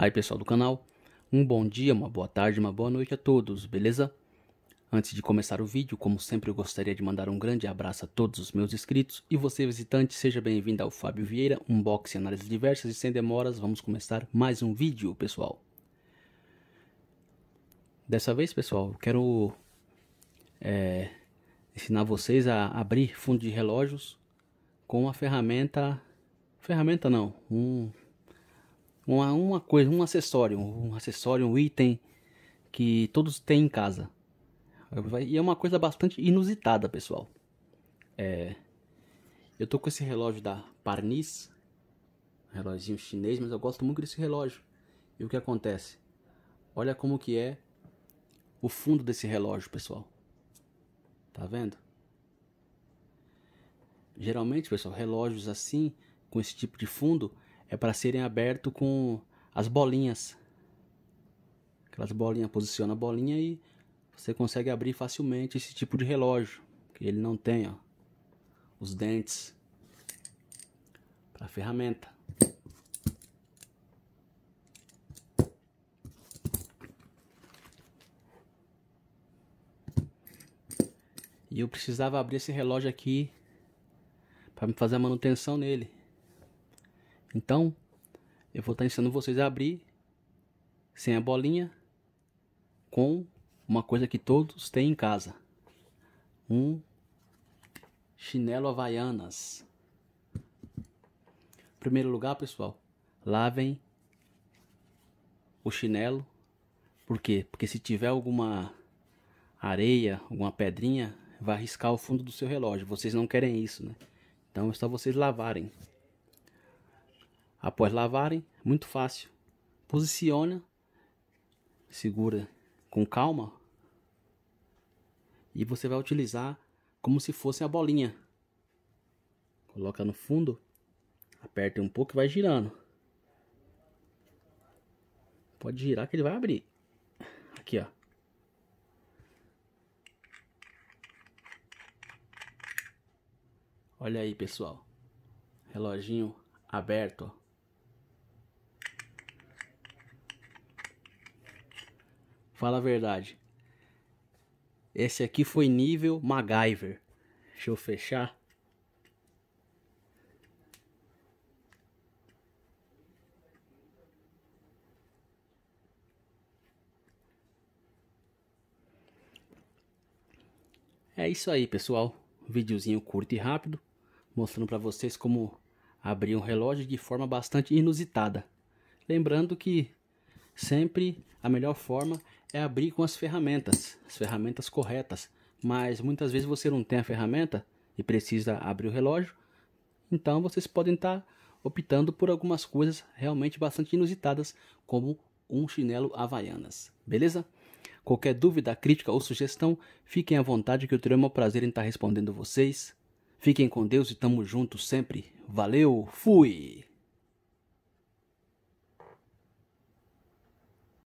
Aí, pessoal do canal, um bom dia, uma boa tarde, uma boa noite a todos, beleza? Antes de começar o vídeo, como sempre, eu gostaria de mandar um grande abraço a todos os meus inscritos e você, visitante, seja bem-vindo ao Fábio Vieira, unboxing, análises diversas e sem demoras, vamos começar mais um vídeo, pessoal. Dessa vez, pessoal, eu quero é, ensinar vocês a abrir fundo de relógios com uma ferramenta, ferramenta não, um uma, uma coisa, um acessório, um acessório, um item que todos têm em casa. E é uma coisa bastante inusitada, pessoal. É, eu tô com esse relógio da Parnis, um relógio chinês, mas eu gosto muito desse relógio. E o que acontece? Olha como que é o fundo desse relógio, pessoal. Tá vendo? Geralmente, pessoal, relógios assim, com esse tipo de fundo, é para serem aberto com as bolinhas. Aquelas bolinhas, posiciona a bolinha e você consegue abrir facilmente esse tipo de relógio, que ele não tem, ó, os dentes para a ferramenta. E eu precisava abrir esse relógio aqui para fazer a manutenção nele. Então, eu vou estar ensinando vocês a abrir sem a bolinha com uma coisa que todos têm em casa. Um chinelo havaianas. Em primeiro lugar, pessoal, lavem o chinelo. Por quê? Porque se tiver alguma areia, alguma pedrinha, vai riscar o fundo do seu relógio. Vocês não querem isso, né? Então é só vocês lavarem. Após lavarem, muito fácil. Posiciona, segura com calma e você vai utilizar como se fosse a bolinha. Coloca no fundo, aperta um pouco e vai girando. Pode girar que ele vai abrir. Aqui, ó. Olha aí, pessoal. Reloginho aberto, ó. Fala a verdade. Esse aqui foi nível MacGyver. Deixa eu fechar. É isso aí, pessoal. Videozinho curto e rápido, mostrando para vocês como abrir um relógio de forma bastante inusitada. Lembrando que sempre a melhor forma é abrir com as ferramentas, as ferramentas corretas. Mas muitas vezes você não tem a ferramenta e precisa abrir o relógio, então vocês podem estar optando por algumas coisas realmente bastante inusitadas, como um chinelo havaianas, beleza? Qualquer dúvida, crítica ou sugestão, fiquem à vontade que eu terei o maior prazer em estar respondendo vocês. Fiquem com Deus e tamo junto sempre. Valeu, fui!